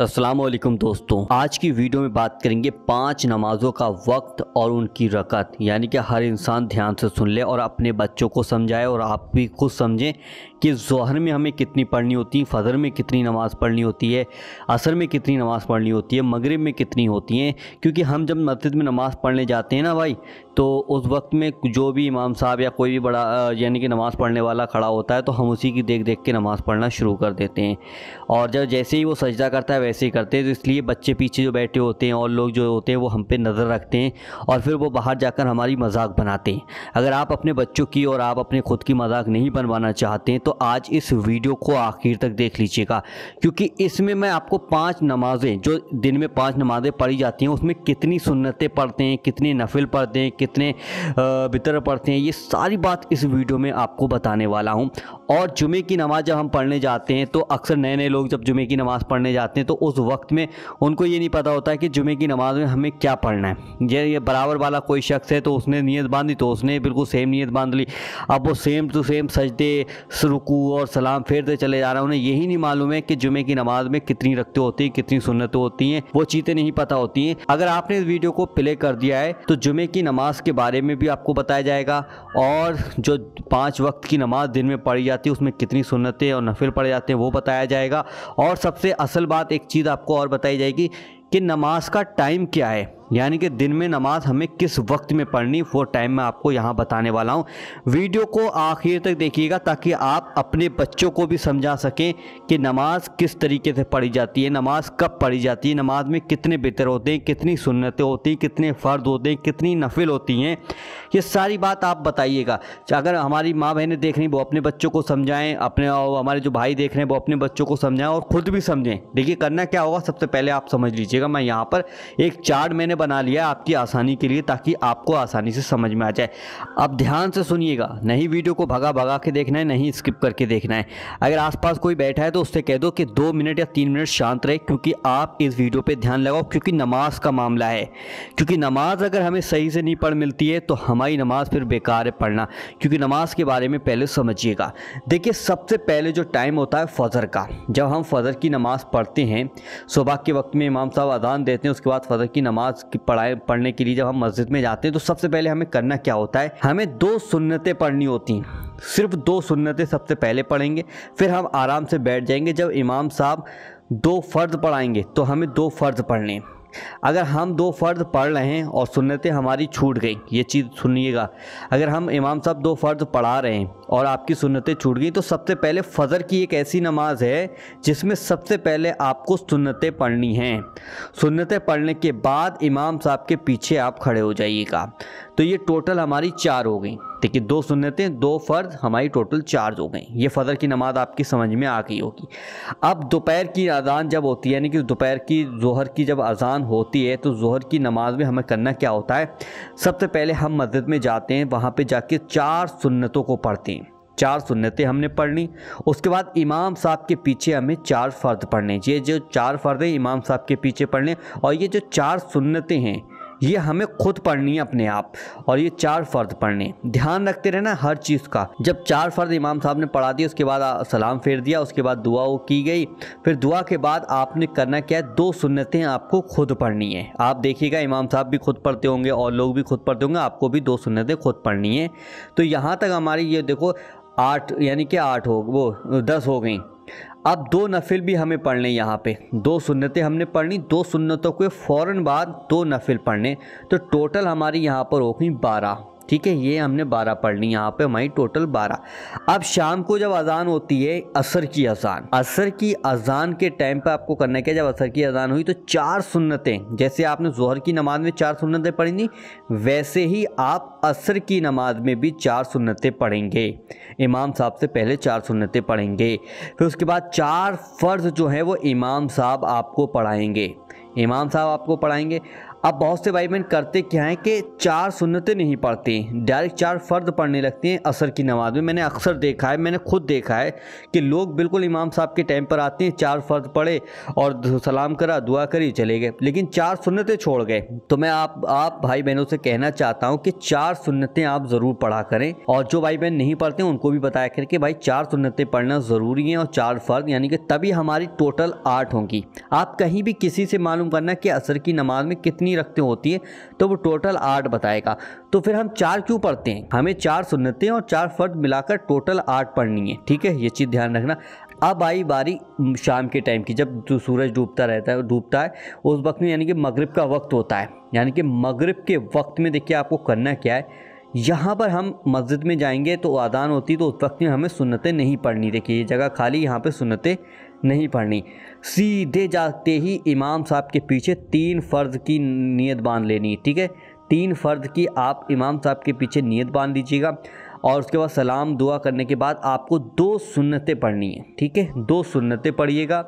असलम दोस्तों आज की वीडियो में बात करेंगे पांच नमाजों का वक्त और उनकी रकत यानी कि हर इंसान ध्यान से सुन ले और अपने बच्चों को समझाए और आप भी खुद समझें कि जहर में हमें कितनी पढ़नी होती है फजर में कितनी नमाज़ पढ़नी होती है असर में कितनी नमाज़ पढ़नी होती है मगरब में कितनी होती हैं क्योंकि हम जब मस्जिद में नमाज़ पढ़ने जाते हैं ना भाई तो उस वक्त में जो भी इमाम साहब या कोई भी बड़ा यानी कि नमाज़ पढ़ने वाला खड़ा होता है तो हम उसी की देख देख के नमाज़ पढ़ना शुरू कर देते हैं और जब जैसे ही वो सजदा करता है वैसे ही करते हैं तो इसलिए बच्चे पीछे जो बैठे होते हैं और लोग जो होते हैं वो हम पे नज़र रखते हैं और फिर वो बाहर जाकर हमारी मजाक बनाते हैं अगर आप अपने बच्चों की और आप अपने ख़ुद की मजाक नहीं बनवाना चाहते हैं तो आज इस वीडियो को आखिर तक देख लीजिएगा क्योंकि इसमें मैं आपको पाँच नमाज़ें जो दिन में पाँच नमाज़ें पढ़ी जाती हैं उसमें कितनी सुन्नतें पढ़ते हैं कितनी नफिल पढ़ते हैं कितने बितर पढ़ते हैं ये सारी बात इस वीडियो में आपको बताने वाला हूँ और जुमे की नमाज़ जब हम पढ़ने जाते हैं तो अक्सर नए नए लोग जब जुमे की नमाज़ पढ़ने जाते हैं तो उस वक्त में उनको ये नहीं पता होता कि जुमे की नमाज़ में हमें क्या पढ़ना है ये ये बराबर वाला कोई शख्स है तो उसने नीयत बांधी तो उसने बिल्कुल सेम नीयत बांध ली अब वो सेम टू सेम सजदे रुकू और सलाम फेरते चले जा रहे हैं उन्हें यही नहीं मालूम है कि जुमे की नमाज़ में कितनी रखते होती हैं कितनी सुनतें होती हैं वो चीज़ें नहीं पता होती हैं अगर आपने इस वीडियो को प्ले कर दिया है तो जुमे की नमाज़ नमाज के बारे में भी आपको बताया जाएगा और जो पांच वक्त की नमाज दिन में पढ़ी जाती है उसमें कितनी सुन्नतें और नफिल पढ़े जाते हैं वो बताया जाएगा और सबसे असल बात एक चीज़ आपको और बताई जाएगी कि नमाज का टाइम क्या है यानी कि दिन में नमाज हमें किस वक्त में पढ़नी वो टाइम मैं आपको यहाँ बताने वाला हूँ वीडियो को आखिर तक देखिएगा ताकि आप अपने बच्चों को भी समझा सकें कि नमाज किस तरीके से पढ़ी जाती है नमाज कब पढ़ी जाती है नमाज में कितने बेहतर होते हैं कितनी सुन्नतें होती हैं कितने फ़र्द होते हैं कितनी नफिल होती हैं ये सारी बात आप बताइएगा अगर हमारी माँ बहनें देख रही वो अपने बच्चों को समझाएँ अपने हमारे जो भाई देख रहे हैं वो अपने बच्चों को समझाएँ और ख़ुद भी समझें देखिए करना क्या होगा सबसे पहले आप समझ लीजिएगा मैं यहाँ पर एक चार्ट मैंने बना लिया आपकी आसानी के लिए ताकि आपको आसानी से समझ में आ जाए अब ध्यान से सुनिएगा नहीं वीडियो को भगा भगा के देखना है नहीं स्किप करके देखना है अगर आसपास कोई बैठा है तो उससे कह दो कि दो मिनट या तीन मिनट शांत रहे क्योंकि आप इस वीडियो पर ध्यान लगाओ क्योंकि नमाज का मामला है क्योंकि नमाज अगर हमें सही से नहीं पढ़ मिलती है तो हमारी नमाज फिर बेकार है पढ़ना क्योंकि नमाज के बारे में पहले समझिएगा देखिए सबसे पहले जो टाइम होता है फ़जर का जब हम फ़जर की नमाज़ पढ़ते हैं सुबह के वक्त में इमाम साहब अदान देते हैं उसके बाद फ़जर की नमाज़ की पढ़ाई पढ़ने के लिए जब हम मस्जिद में जाते हैं तो सबसे पहले हमें करना क्या होता है हमें दो सुन्नतें पढ़नी होती हैं सिर्फ दो सुन्नतें सबसे पहले पढ़ेंगे फिर हम आराम से बैठ जाएंगे जब इमाम साहब दो फ़र्ज पढ़ाएंगे तो हमें दो फ़र्ज पढ़ने हैं अगर हम दो फ़र्द पढ़ रहे हैं और सुन्नतें हमारी छूट गई ये चीज़ सुनिएगा अगर हम इमाम साहब दो फ़र्द पढ़ा रहे हैं और आपकी सुन्नतें छूट गई तो सबसे पहले फ़जर की एक ऐसी नमाज है जिसमें सबसे पहले आपको सुन्नतें पढ़नी हैं सुन्नतें पढ़ने के बाद इमाम साहब के पीछे आप खड़े हो जाइएगा तो ये टोटल हमारी चार हो गई देखिए दो सुन्नतें दो फ़र्ज हमारी टोटल चार हो गई ये फ़जर की नमाज़ आपकी समझ में आ गई होगी अब दोपहर की अजान जब होती है यानी कि दोपहर की जहर की जब अजान होती है तो जहर की नमाज़ में हमें करना क्या होता है सबसे पहले हम मस्जिद में जाते हैं वहाँ पर जाके चार सुन्नतों को पढ़ते हैं चार सुन्नतें हमने पढ़नी उसके बाद इमाम साहब के पीछे हमें चार फ़र्द पढ़ने ये जो चार फ़र्द हैं इमाम साहब के पीछे पढ़ने और ये जो चार सुन्नतें हैं ये हमें खुद पढ़नी है अपने आप और ये चार फ़र्द पढ़ने ध्यान रखते रहना हर चीज़ का जब चार फ़र्द इमाम साहब ने पढ़ा दिया उसके बाद सलाम फेर दिया उसके बाद दुआ वो की गई फिर दुआ के बाद आपने करना क्या है दो सुन्नतें आपको खुद पढ़नी है आप देखिएगा इमाम साहब भी खुद पढ़ते होंगे और लोग भी खुद पढ़ते होंगे आपको भी दो सुन्नतें खुद पढ़नी है तो यहाँ तक हमारी ये देखो आठ यानी कि आठ हो वो दस हो गई अब दो नफिल भी हमें पढ़ने यहाँ पे दो सुन्नतें हमने पढ़नी दो सुन्नतों के फ़ौर बाद दो नफिल पढ़ने तो टोटल हमारी यहाँ पर हो गई बारह ठीक है ये हमने बारह पढ़नी यहाँ पे हमारी टोटल बारह अब शाम को जब अजान होती है असर की अजान असर की अजान के टाइम पर आपको करना क्या जब असर की अजान हुई तो चार सुन्नतें जैसे आपने ज़ोहर की नमाज में चार सुन्नतें पढ़ी थी वैसे ही आप असर की नमाज में भी चार सुन्नतें पढ़ेंगे इमाम साहब से पहले चार सुन्नतें पढ़ेंगे फिर उसके बाद चार फ़र्ज जो हैं वो इमाम साहब आपको पढ़ाएंगे इमाम साहब आपको पढ़ाएंगे अब बहुत से भाई बहन करते क्या है कि चार सुनते नहीं पढ़ते डायरेक्ट चार फ़र्द पढ़ने लगते हैं असर की नमाज़ में मैंने अक्सर देखा है मैंने खुद देखा है कि लोग बिल्कुल इमाम साहब के टाइम पर आते हैं चार फ़र्द पढ़े और सलाम करा दुआ करी चले गए लेकिन चार सुनते छोड़ गए तो मैं आप आप भाई बहनों से कहना चाहता हूँ कि चार सुन्नतें आप ज़रूर पढ़ा करें और जो भाई बहन नहीं पढ़ते उनको भी बताया करें कि भाई चार सुन्नतें पढ़ना ज़रूरी है और चार फ़र्द यानी कि तभी हमारी टोटल आठ होंगी आप कहीं भी किसी से मालूम करना कि असर की नमाज में कितनी नहीं रखते होती है तो वो टोटल आठ बताएगा तो फिर हम चार क्यों पढ़ते हैं हमें चार सुनते हैं और चार फर्द मिलाकर टोटल आठ पढ़नी है ठीक है ये चीज़ ध्यान रखना अब आई बारी शाम के टाइम की जब सूरज डूबता रहता है डूबता है उस वक्त में यानी कि मगरिब का वक्त होता है यानी कि मगरिब के वक्त में देखिए आपको करना क्या है यहाँ पर हम मस्जिद में जाएंगे तो आदान होती तो उस वक्त में हमें सुन्नतें नहीं पढ़नी देखिए ये जगह खाली यहाँ पे सुन्नतें नहीं पढ़नी सीधे जाते ही इमाम साहब के पीछे तीन फ़र्ज की नीयत बांध लेनी ठीक है तीन फ़र्ज की आप इमाम साहब के पीछे नीयत बांध लीजिएगा और उसके बाद सलाम दुआ करने के बाद आपको दो सुन्नतें पढ़नी है ठीक है दो सुन्नतें पढ़िएगा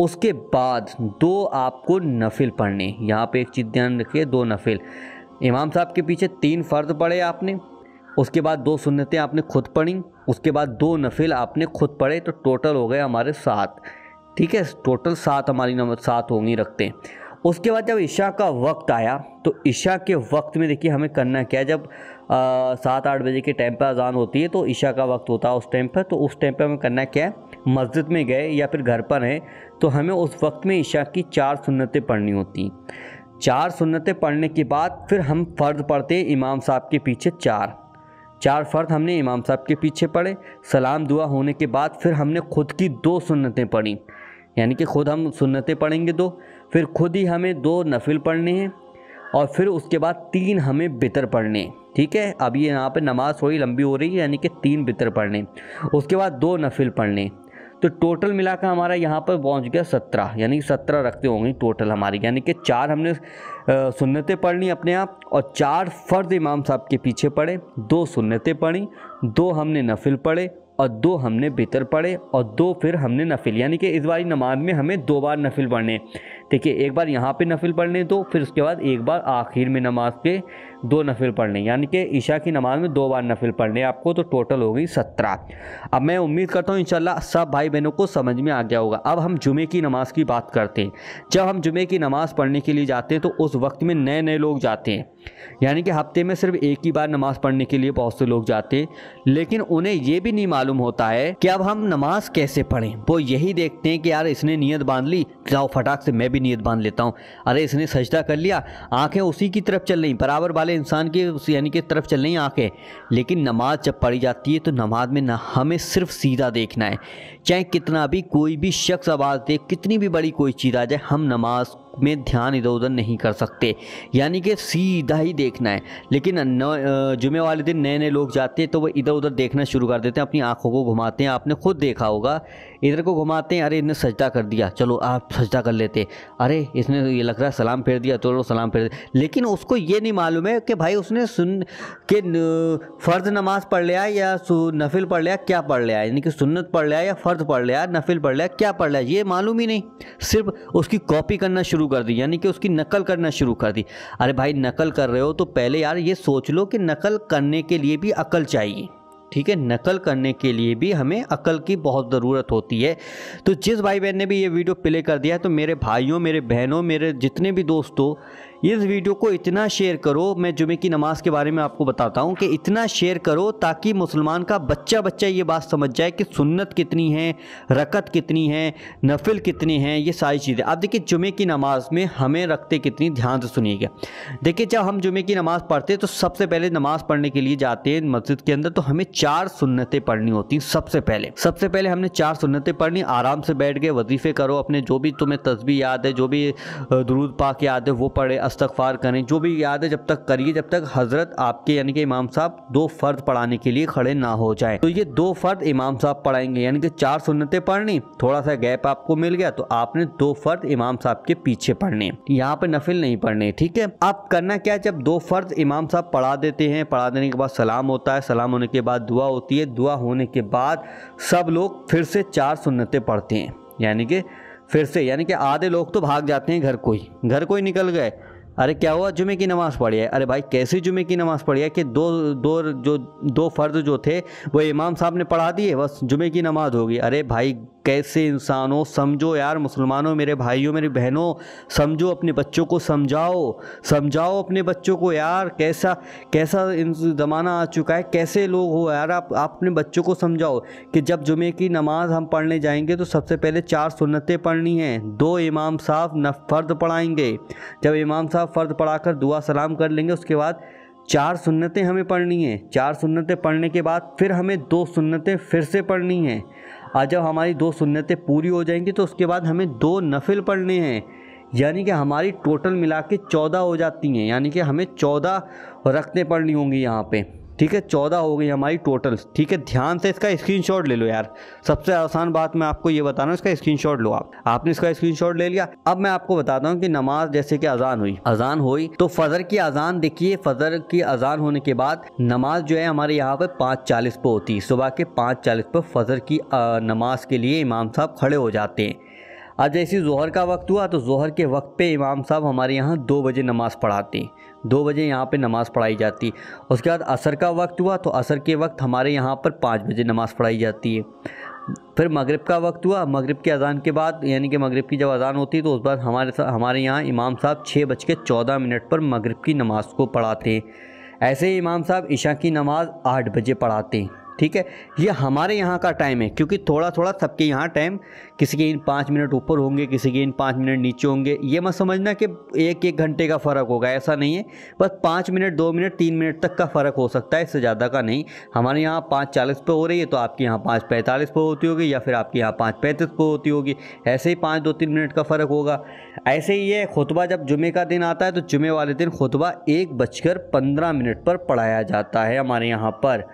उसके बाद दो आपको नफिल पढ़ने यहाँ पे एक चीज़ ध्यान रखिए दो नफिल इमाम साहब के पीछे तीन फ़र्ज पढ़े आपने उसके बाद दो सुन्नतें आपने खुद पढ़ी उसके बाद दो नफिल आपने खुद पढ़े तो टोटल हो गए हमारे सात ठीक है टोटल सात हमारी नंबर सात होंगी रखते हैं उसके बाद जब ईशा का वक्त आया तो ईशा के वक्त में देखिए हमें करना क्या है जब सात आठ बजे के टाइम पर अजान होती है तो ईशा का वक्त होता है उस टाइम पर तो उस टाइम पर हमें करना क्या है मस्जिद में गए या फिर घर पर हैं तो हमें उस वक्त में ईशा की चार सुन्नतें पढ़नी होती चार सुन्नतें पढ़ने के बाद फिर हम फ़र्ज़ पढ़ते हैं इमाम साहब के पीछे चार चार फ़र्द हमने इमाम साहब के पीछे पढ़े सलाम दुआ होने के बाद फिर हमने खुद की दो सुन्नतें पढ़ी यानी कि खुद हम सुन्नतें पढ़ेंगे दो फिर खुद ही हमें दो नफिल पढ़ने हैं और फिर उसके बाद तीन हमें बितर पढ़ने ठीक है अब ये यहाँ पे नमाज़ थोड़ी लंबी हो रही है यानी कि तीन बितर पढ़ने उसके बाद दो नफिल पढ़ने तो टोटल मिलाकर हमारा यहाँ पर पहुँच गया सत्रह यानी सत्रह रखते होंगे टोटल हमारी यानी कि चार हमने सुन्नतें पढ़ ली अपने आप और चार फ़र्ज इमाम साहब के पीछे पढ़े दो सुन्नतें पढ़ी दो हमने नफिल पढ़े और दो हमने बितर पढ़े और दो फिर हमने नफिल यानी कि इस बारी नमाज में हमें दो बार नफिल पढ़ने देखिए एक बार यहाँ पे नफिल पढ़ने दो फिर उसके बाद एक बार आखिर में नमाज के दो नफिल पढ़ने यानी कि ईशा की नमाज में दो बार नफिल पढ़ने आपको तो टोटल हो गई सत्रह अब मैं उम्मीद करता हूँ इंशाल्लाह सब भाई बहनों को समझ में आ गया होगा अब हम जुमे की नमाज़ की बात करते हैं जब हम जुमे की नमाज़ पढ़ने के लिए जाते हैं तो उस वक्त में नए नए लोग जाते हैं यानी कि हफ्ते में सिर्फ एक ही बार नमाज़ पढ़ने के लिए बहुत से लोग जाते हैं लेकिन उन्हें यह भी नहीं मालूम होता है कि अब हम नमाज़ कैसे पढ़ें वो यही देखते हैं कि यार इसने नीयत बांध ली जाओ फटाक से मैं भी नीयत बांध लेता हूँ अरे इसने सजदा कर लिया आँखें उसी की तरफ चल रही बराबर वाले इंसान के उस यानी कि तरफ चल रही आके आँखें लेकिन नमाज जब पढ़ी जाती है तो नमाज में ना हमें सिर्फ सीधा देखना है चाहे कितना भी कोई भी शख्स आवाज़ दे कितनी भी बड़ी कोई चीज़ आ जाए हम नमाज में ध्यान इधर उधर नहीं कर सकते यानी कि सीधा ही देखना है लेकिन जुमे वाले दिन नए नए लोग जाते हैं तो वो इधर उधर देखना शुरू कर देते हैं अपनी आँखों को घुमाते हैं आपने खुद देखा होगा इधर को घुमाते हैं अरे इसने सजदा कर दिया चलो आप सजदा कर लेते अरे इसने ये लग रहा है सलाम फेर दिया तो चलो सलाम फेर दिया लेकिन उसको ये नहीं मालूम है कि भाई उसने सुन के फ़र्ज़ नमाज़ पढ़ लिया या नफिल पढ़ लिया क्या पढ़ लिया यानी कि सुन्नत पढ़ लिया या फ़र्ज़ पढ़ लिया नफिल पढ़ लिया क्या पढ़ लिया ये मालूम ही नहीं सिर्फ उसकी कॉपी करना शुरू शुरू कर दी यानी कि उसकी नकल करना शुरू कर दी अरे भाई नकल कर रहे हो तो पहले यार ये सोच लो कि नकल करने के लिए भी अकल चाहिए ठीक है नकल करने के लिए भी हमें अकल की बहुत ज़रूरत होती है तो जिस भाई बहन ने भी ये वीडियो प्ले कर दिया है तो मेरे भाइयों मेरे बहनों मेरे जितने भी दोस्तों इस वीडियो को इतना शेयर करो मैं जुमे की नमाज़ के बारे में आपको बताता हूँ कि इतना शेयर करो ताकि मुसलमान का बच्चा बच्चा ये बात समझ जाए कि सुन्नत कितनी है रकत कितनी है नफिल कितनी है ये सारी चीज़ें आप देखिए जुमे की नमाज़ में हमें रखते कितनी ध्यान से सुनिएगा देखिए जब हम जुमे की नमाज़ पढ़ते हैं तो सबसे पहले नमाज़ पढ़ने के लिए जाते हैं मस्जिद के अंदर तो हमें चार सुन्नतें पढ़नी होती हैं सबसे पहले सबसे पहले हमने चार सुन्नतें पढ़नी आराम से बैठ गए वजीफ़े करो अपने जो भी तुम्हें तस्वीर याद है जो भी दरूद पाक याद है वो पढ़े इस्तफ़ार करें जो भी याद है जब तक करिए जब तक हज़रत आपके यानी कि इमाम साहब दो फ़र्द पढ़ाने के लिए खड़े ना हो जाए तो ये दो फ़र्द इमाम साहब पढ़ाएंगे यानी कि चार सुन्नतें पढ़नी थोड़ा सा गैप आपको मिल गया तो आपने दो फ़र्द इमाम साहब के पीछे पढ़ने यहाँ पर नफिल नहीं पढ़ने ठीक है आप करना क्या है जब दो फ़र्द इमाम साहब पढ़ा देते हैं पढ़ा देने के बाद सलाम होता है सलाम होने के बाद दुआ होती है दुआ होने के बाद सब लोग फिर से चार सुन्नतें पढ़ते हैं यानी कि फिर से यानी कि आधे लोग तो भाग जाते हैं घर को ही घर को ही निकल गए अरे क्या हुआ जुमे की नमाज़ पढ़ी है अरे भाई कैसी जुमे की नमाज़ पढ़ी है कि दो दो जो दो फ़र्ज जो थे वो इमाम साहब ने पढ़ा दिए बस जुमे की नमाज़ होगी अरे भाई कैसे इंसान हो समझो यार मुसलमानों मेरे भाइयों मेरी बहनों समझो अपने बच्चों को समझाओ समझाओ अपने बच्चों को यार कैसा कैसा ज़माना आ चुका है कैसे लोग हो यार आप, आप अपने बच्चों को समझाओ कि जब जुमे की नमाज़ हम पढ़ने जाएंगे तो सबसे पहले चार सुन्नतें पढ़नी हैं दो इमाम साहब न फ़र्द पढ़ाएंगे जब इमाम साहब फ़र्द पढ़ाकर दुआ सलाम कर लेंगे उसके बाद चार सुन्नतें हमें पढ़नी हैं चार सुन्नतें पढ़ने के बाद फिर हमें दो सुन्नतें फिर से पढ़नी हैं आज हाँ, जब हमारी दो सुन्नतें पूरी हो जाएंगी तो उसके बाद हमें दो नफिल पढ़ने हैं यानी कि हमारी टोटल मिला के चौदह हो जाती हैं यानी कि हमें चौदह रखने पड़नी होंगी यहाँ पे ठीक है चौदह हो गई हमारी टोटल ठीक है ध्यान से इसका स्क्रीनशॉट ले लो यार सबसे आसान बात मैं आपको ये बता रहा हूँ इसका स्क्रीनशॉट लो आप आपने इसका स्क्रीनशॉट ले लिया अब मैं आपको बताता हूँ कि नमाज जैसे कि अजान हुई अजान हुई तो फजर की अजान देखिए फजर की अजान होने के बाद नमाज जो है हमारे यहाँ पर पाँच चालीस पे होती है सुबह के पाँच चालीस पर फजर की नमाज के लिए इमाम साहब खड़े हो जाते हैं अब जैसे जहर का वक्त हुआ तो जहर के वक्त पे इमाम साहब हमारे यहाँ दो बजे नमाज़ पढ़ाते हैं दो बजे यहाँ पे नमाज़ पढ़ाई जाती है उसके बाद असर का वक्त हुआ तो असर के वक्त हमारे यहाँ पर पाँच बजे नमाज़ पढ़ाई जाती है फिर मगरिब का वक्त हुआ मगरिब के अजान के बाद यानी कि मगरिब की जब अजान होती है तो उस बाद हमारे साथ हमारे यहाँ इमाम साहब छः बज के चौदह मिनट पर मगरिब की नमाज़ को पढ़ाते हैं ऐसे ही इमाम साहब ईशा की नमाज़ आठ बजे पढ़ाते हैं ठीक है ये हमारे यहाँ का टाइम है क्योंकि थोड़ा थोड़ा सबके यहाँ टाइम किसी के इन पाँच मिनट ऊपर होंगे किसी के इन पाँच मिनट नीचे होंगे ये मत समझना कि एक एक घंटे का फ़र्क होगा ऐसा नहीं है बस पाँच मिनट दो मिनट तीन मिनट तक का फ़र्क हो सकता है इससे ज़्यादा का नहीं हमारे यहाँ पाँच चालीस पर हो रही है तो आपके यहाँ पाँच पैंतालीस पर होती होगी या फिर आपके यहाँ पाँच पैंतीस पर होती होगी ऐसे ही पाँच दो तीन मिनट का फ़र्क होगा ऐसे ही ये खुतबा जब जुमे का दिन आता है तो जुमे वाले दिन खुतबा एक बजकर पंद्रह मिनट पर पढ़ाया जाता है हमारे यहाँ पर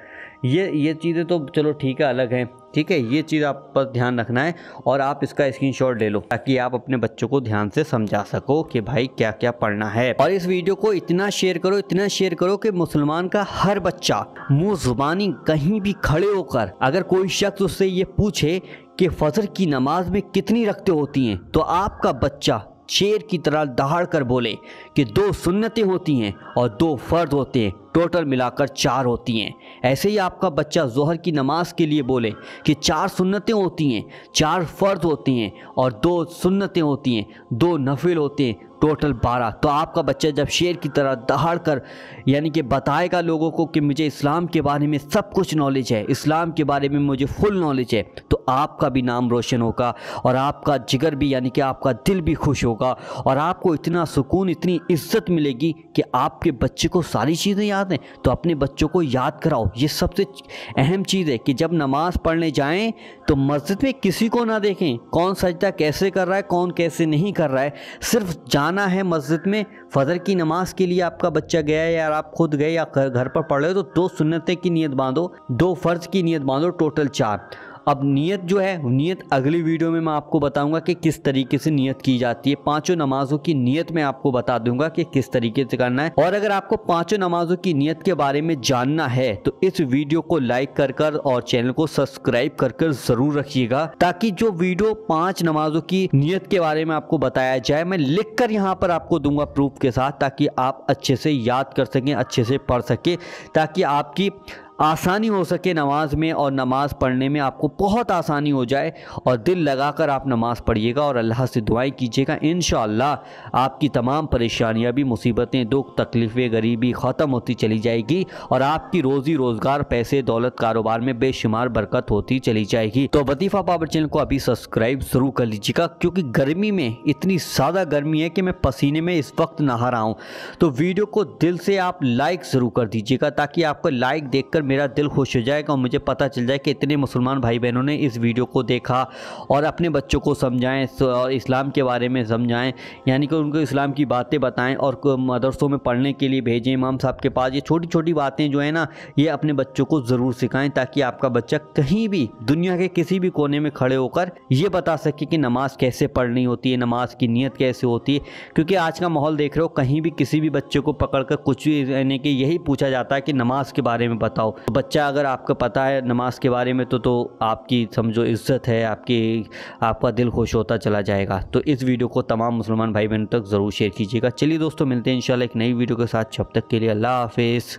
ये ये चीज़ें तो चलो ठीक है अलग हैं ठीक है ये चीज़ आप पर ध्यान रखना है और आप इसका स्क्रीनशॉट ले लो ताकि आप अपने बच्चों को ध्यान से समझा सको कि भाई क्या क्या पढ़ना है और इस वीडियो को इतना शेयर करो इतना शेयर करो कि मुसलमान का हर बच्चा मुँह जुबानी कहीं भी खड़े होकर अगर कोई शख्स उससे ये पूछे कि फजर की नमाज में कितनी रखते होती हैं तो आपका बच्चा शेर की तरह दहाड़ कर बोले कि दो सुन्नतें होती हैं और दो फर्द होते हैं टोटल मिलाकर चार होती हैं ऐसे ही आपका बच्चा जहर की नमाज के लिए बोले कि चार सुन्नतें होती हैं चार फ़र्द होती हैं और दो सुन्नतें होती हैं दो नफिल होते हैं टोटल बारह तो आपका बच्चा जब शेर की तरह दहाड़ कर यानी कि बताएगा लोगों को कि मुझे इस्लाम के बारे में सब कुछ नॉलेज है इस्लाम के बारे में मुझे फुल नॉलेज है तो आपका भी नाम रोशन होगा और आपका जिगर भी यानी कि आपका दिल भी खुश होगा और आपको इतना सुकून इतनी इज्जत मिलेगी कि आपके बच्चे को सारी चीज़ें याद हैं तो अपने बच्चों को याद कराओ ये सबसे अहम चीज़ है कि जब नमाज़ पढ़ने जाएँ तो मस्जिद में किसी को ना देखें कौन सजदा कैसे कर रहा है कौन कैसे नहीं कर रहा है सिर्फ जान आना है मस्जिद में फ़जर की नमाज़ के लिए आपका बच्चा गया या आप खुद गए या घर पर पढ़ रहे हो तो दो सुन्नतें की नीयत बांधो दो फ़र्ज की नीयत बांधो टोटल चार अब नियत जो है नियत अगली वीडियो में मैं आपको बताऊंगा कि किस तरीके से नियत की जाती है पांचों नमाजों की नियत में आपको बता दूंगा कि किस तरीके से करना है और अगर आपको पांचों नमाजों की नियत के बारे में जानना है तो इस वीडियो को लाइक कर कर और चैनल को सब्सक्राइब कर कर जरूर रखिएगा ताकि जो वीडियो पांच नमाजों की नियत के बारे में आपको बताया जाए मैं लिख कर यहाँ पर आपको दूंगा प्रूफ के साथ ताकि आप अच्छे से याद कर सकें अच्छे से पढ़ सके ताकि आपकी आसानी हो सके नमाज में और नमाज पढ़ने में आपको बहुत आसानी हो जाए और दिल लगाकर आप नमाज पढ़िएगा और अल्लाह से दुआएं कीजिएगा इन आपकी तमाम परेशानियां भी मुसीबतें दुख तकलीफ़ें गरीबी ख़त्म होती चली जाएगी और आपकी रोज़ी रोज़गार पैसे दौलत कारोबार में बेशुमार बरकत होती चली जाएगी तो वतीफ़ा पावर चैनल को अभी सब्सक्राइब ज़रूर कर लीजिएगा क्योंकि गर्मी में इतनी ज़्यादा गर्मी है कि मैं पसीने में इस वक्त नहा रहा हूँ तो वीडियो को दिल से आप लाइक ज़रूर कर दीजिएगा ताकि आपको लाइक देख मेरा दिल खुश हो जाएगा और मुझे पता चल जाए कि इतने मुसलमान भाई बहनों ने इस वीडियो को देखा और अपने बच्चों को समझाएँ और इस्लाम के बारे में समझाएं यानी कि उनको इस्लाम की बातें बताएँ और मदरसों में पढ़ने के लिए भेजें इमाम साहब के पास ये छोटी छोटी बातें जो है ना ये अपने बच्चों को ज़रूर सिखाएँ ताकि आपका बच्चा कहीं भी दुनिया के किसी भी कोने में खड़े होकर ये बता सके कि नमाज़ कैसे पढ़नी होती है नमाज की नीयत कैसे होती है क्योंकि आज का माहौल देख रहे हो कहीं भी किसी भी बच्चे को पकड़ कर कुछ भी यानी कि यही पूछा जाता है कि नमाज के बारे में बताओ बच्चा अगर आपका पता है नमाज के बारे में तो तो आपकी समझो इज़्ज़त है आपकी आपका दिल खुश होता चला जाएगा तो इस वीडियो को तमाम मुसलमान भाई बहनों तक ज़रूर शेयर कीजिएगा चलिए दोस्तों मिलते हैं इन एक नई वीडियो के साथ जब तक के लिए अल्लाह हाफिज़